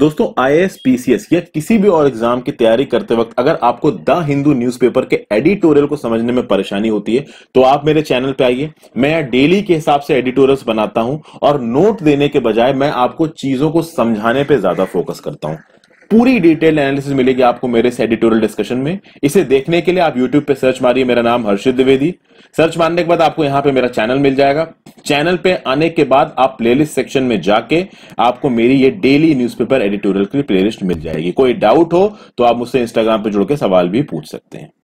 दोस्तों I S PCS या किसी भी और एग्जाम की तैयारी करते वक्त अगर आपको द हिंदू न्यूज़पेपर के एडिटोरियल को समझने में परेशानी होती है तो आप मेरे चैनल पे आइए मैं डेली के हिसाब से एडिटोरियल्स बनाता हूं और नोट देने के बजाय मैं आपको चीजों को समझाने पर ज्यादा फोकस करता हूं पूरी डिटेल एनालिसिस मिलेगी आपको मेरे एडिटोरियल डिस्कशन में इसे देखने के लिए आप यूट्यूब पे सर्च मारिए मेरा नाम हर्षित द्विवेदी सर्च मारने के बाद आपको यहाँ पे मेरा चैनल मिल जाएगा चैनल पे आने के बाद आप प्लेलिस्ट सेक्शन में जाके आपको मेरी ये डेली न्यूज़पेपर एडिटोरियल की प्लेलिस्ट मिल जाएगी कोई डाउट हो तो आप मुझसे इंस्टाग्राम पर जुड़ के सवाल भी पूछ सकते हैं